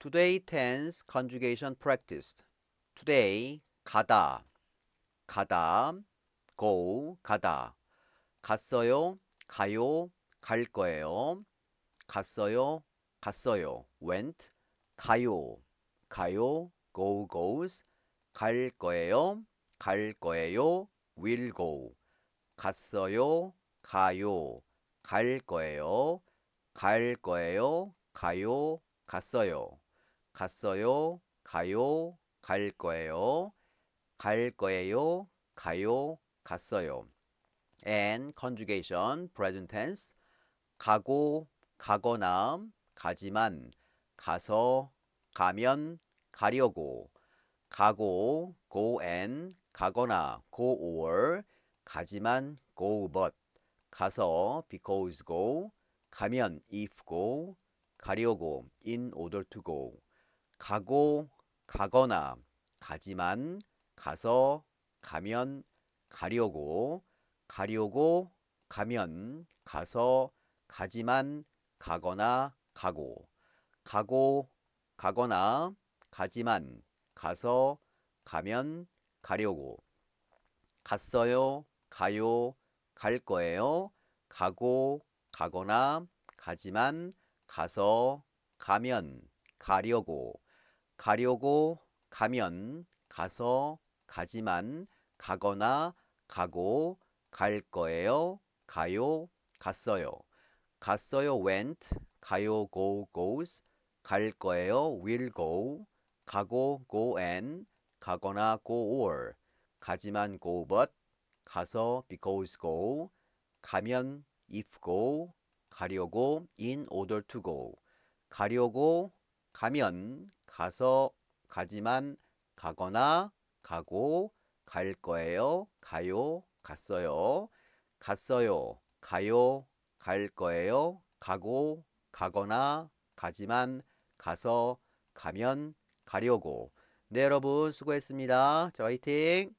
today tense conjugation practiced. today 가다 가다 go 가다 갔어요 가요 갈 거예요 갔어요 갔어요 went 가요 가요 go goes 갈 거예요 갈 거예요 will go 갔어요 가요 갈 거예요 갈 거예요 가요 갔어요 갔어요, 가요, 갈 거예요, 갈 거예요, 가요, 갔어요. And conjugation, present tense, 가고, 가거나, 가지만, 가서, 가면, 가려고, 가고, go and, 가거나, go or, 가지만, go but, 가서, because go, 가면, if go, 가려고, in order to go, 가고 가거나 가지만 가서 가면 가려고 가려고 가면 가서 가지만 가거나 가고 가고 가거나 가지만 가서 가면 가려고 갔어요 가요 갈 거예요 가고 가거나 가지만 가서 가면 가려고 가려고 가면 가서 가지만 가거나 가고 갈 거예요. 가요. 갔어요. 갔어요. went. 가요. go. goes. 갈 거예요. will go. 가고 go and 가거나 go or 가지만 go but 가서 because go 가면 if go 가려고 in order to go 가려고 가면 가서 가지만 가거나 가고 갈 거예요. 가요. 갔어요. 갔어요. 가요. 갈 거예요. 가고 가거나 가지만 가서 가면 가려고. 네 여러분 수고했습니다. 자 화이팅!